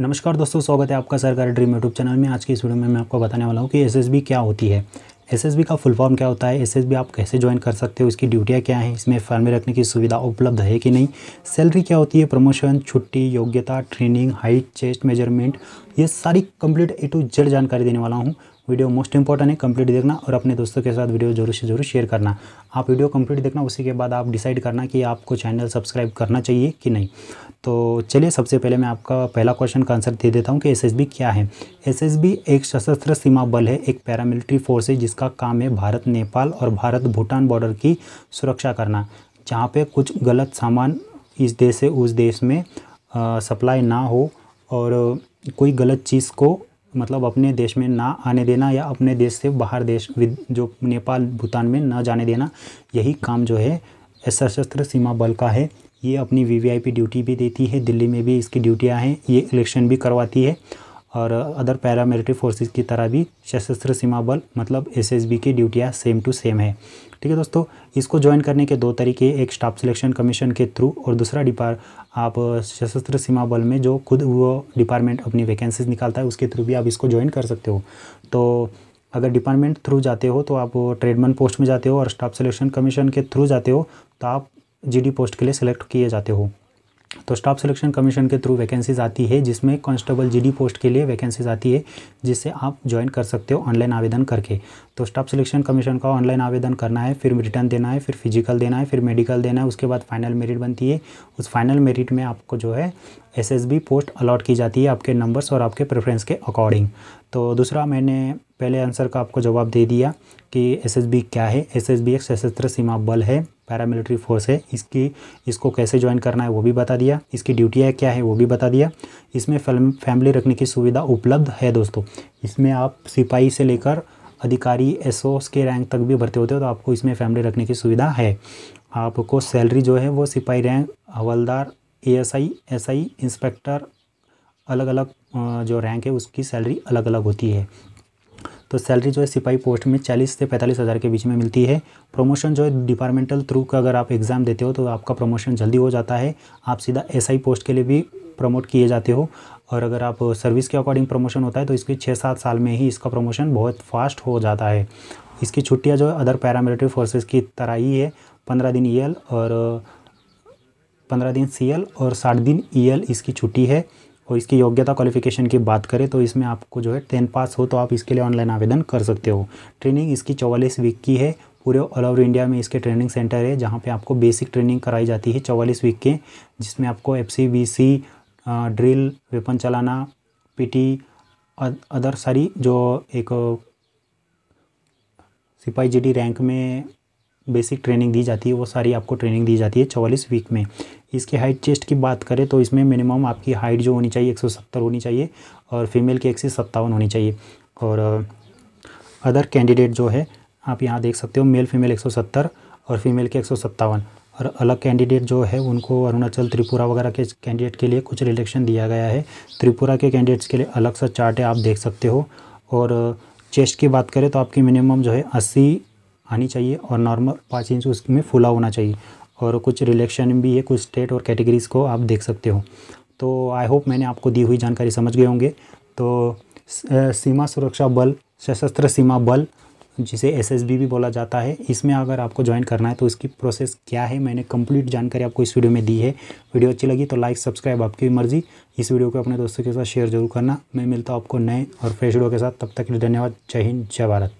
नमस्कार दोस्तों स्वागत है आपका सरकारी ड्रीम यूट्यूब चैनल में आज की इस वीडियो में मैं आपको बताने वाला हूँ कि एसएसबी क्या होती है एसएसबी का फुल फॉर्म क्या होता है एसएसबी आप कैसे ज्वाइन कर सकते हो इसकी ड्यूटियाँ क्या हैं इसमें फैमिली रखने की सुविधा उपलब्ध है कि नहीं सैलरी क्या होती है प्रमोशन छुट्टी योग्यता ट्रेनिंग हाइट चेस्ट मेजरमेंट ये सारी कंप्लीट ए टू जेड जानकारी देने वाला हूँ वीडियो मोस्ट इंपॉर्टेंट है कंप्लीट देखना और अपने दोस्तों के साथ वीडियो जरूर से जरूर शेयर करना आप वीडियो कंप्लीट देखना उसी के बाद आप डिसाइड करना कि आपको चैनल सब्सक्राइब करना चाहिए कि नहीं तो चलिए सबसे पहले मैं आपका पहला क्वेश्चन का आंसर दे देता हूँ कि एस क्या है एस एक सशस्त्र सीमा बल है एक पैरामिलिट्री फोर्स है जिसका काम है भारत नेपाल और भारत भूटान बॉर्डर की सुरक्षा करना जहाँ पर कुछ गलत सामान इस देश से उस देश में सप्लाई ना हो और कोई गलत चीज़ को मतलब अपने देश में ना आने देना या अपने देश से बाहर देश जो नेपाल भूटान में ना जाने देना यही काम जो है सशस्त्र सीमा बल का है ये अपनी वीवीआईपी ड्यूटी भी देती है दिल्ली में भी इसकी ड्यूटियाँ हैं ये इलेक्शन भी करवाती है और अदर पैरामिलिट्री फोर्सेस की तरह भी सशस्त्र सीमा बल मतलब एसएसबी की ड्यूटियाँ सेम टू सेम है ठीक है दोस्तों इसको ज्वाइन करने के दो तरीके एक स्टाफ सिलेक्शन कमीशन के थ्रू और दूसरा डिपार आप सशस्त्र सीमा बल में जो खुद वो डिपार्टमेंट अपनी वैकेंसीज निकालता है उसके थ्रू भी आप इसको ज्वाइन कर सकते हो तो अगर डिपार्टमेंट थ्रू जाते हो तो आप ट्रेडमैन पोस्ट में जाते हो और स्टाफ सिलेक्शन कमीशन के थ्रू जाते हो तो आप जीडी पोस्ट के लिए सिलेक्ट किए जाते हो तो स्टाफ सिलेक्शन कमीशन के थ्रू वैकेंसीज आती है जिसमें कांस्टेबल जीडी पोस्ट के लिए वैकेंसीज आती है जिससे आप ज्वाइन कर सकते हो ऑनलाइन आवेदन करके तो स्टाफ सिलेक्शन कमीशन का ऑनलाइन आवेदन करना है फिर रिटर्न देना है फिर फिजिकल देना है फिर मेडिकल देना है उसके बाद फाइनल मेरिट बनती है उस फाइनल मेरिट में आपको जो है एस पोस्ट अलॉट की जाती है आपके नंबर्स और आपके प्रेफरेंस के अकॉर्डिंग तो दूसरा मैंने पहले आंसर का आपको जवाब दे दिया कि एस क्या है एस एक सशस्त्र सीमा बल है पैरामिलिट्री फोर्स है इसकी इसको कैसे ज्वाइन करना है वो भी बता दिया इसकी ड्यूटियाँ क्या है वो भी बता दिया इसमें फैमिली रखने की सुविधा उपलब्ध है दोस्तों इसमें आप सिपाही से लेकर अधिकारी एसओ के रैंक तक भी भर्ती होते हो तो आपको इसमें फैमिली रखने की सुविधा है आपको सैलरी जो है वो सिपाही रैंक हवलदार एएसआई एसआई इंस्पेक्टर अलग अलग जो रैंक है उसकी सैलरी अलग अलग होती है तो सैलरी जो है सिपाही पोस्ट में चालीस से पैंतालीस हज़ार के बीच में मिलती है प्रमोशन जो है डिपार्टमेंटल थ्रू का अगर आप एग्ज़ाम देते हो तो आपका प्रमोशन जल्दी हो जाता है आप सीधा एसआई पोस्ट के लिए भी प्रमोट किए जाते हो और अगर आप सर्विस के अकॉर्डिंग प्रमोशन होता है तो इसके छः सात साल में ही इसका प्रमोशन बहुत फास्ट हो जाता है इसकी छुट्टियाँ जो है अदर पैरामिलिट्री फोर्सेज की तरह ही है पंद्रह दिन ई और पंद्रह दिन सी और साठ दिन ई इसकी छुट्टी है और इसकी योग्यता क्वालिफिकेशन की बात करें तो इसमें आपको जो है टेन पास हो तो आप इसके लिए ऑनलाइन आवेदन कर सकते हो ट्रेनिंग इसकी चौवालीस वीक की है पूरे ऑल ओवर इंडिया में इसके ट्रेनिंग सेंटर है जहाँ पे आपको बेसिक ट्रेनिंग कराई जाती है चौवालीस वीक के जिसमें आपको एफ सी ड्रिल वेपन चलाना पीटी अदर सारी जो एक सिपाही जी रैंक में बेसिक ट्रेनिंग दी जाती है वो सारी आपको ट्रेनिंग दी जाती है चौवालीस वीक में इसकी हाइट चेस्ट की बात करें तो इसमें मिनिमम आपकी हाइट जो होनी चाहिए 170 होनी चाहिए और फीमेल की एक सत्तावन होनी चाहिए और अदर कैंडिडेट जो है आप यहाँ देख सकते हो मेल फीमेल एक और फीमेल के एक और अलग कैंडिडेट जो है उनको अरुणाचल त्रिपुरा वगैरह के कैंडिडेट के लिए कुछ रिलेक्शन दिया गया है त्रिपुरा के कैंडिडेट्स के लिए अलग सा चार्ट है आप देख सकते हो और चेस्ट की बात करें तो आपकी मिनिमम जो है अस्सी आनी चाहिए और नॉर्मल पाँच इंच उसमें फुला होना चाहिए और कुछ रिलेक्शन भी है कुछ स्टेट और कैटेगरीज़ को आप देख सकते हो तो आई होप मैंने आपको दी हुई जानकारी समझ गए होंगे तो सीमा सुरक्षा बल सशस्त्र सीमा बल जिसे एसएसबी भी बोला जाता है इसमें अगर आपको ज्वाइन करना है तो इसकी प्रोसेस क्या है मैंने कंप्लीट जानकारी आपको इस वीडियो में दी है वीडियो अच्छी लगी तो लाइक सब्सक्राइब आपकी मर्जी इस वीडियो को अपने दोस्तों के साथ शेयर जरूर करना मैं मिलता हूँ आपको नए और फ्रेश वीडियो के साथ तब तक के लिए धन्यवाद जय हिंद जय भारत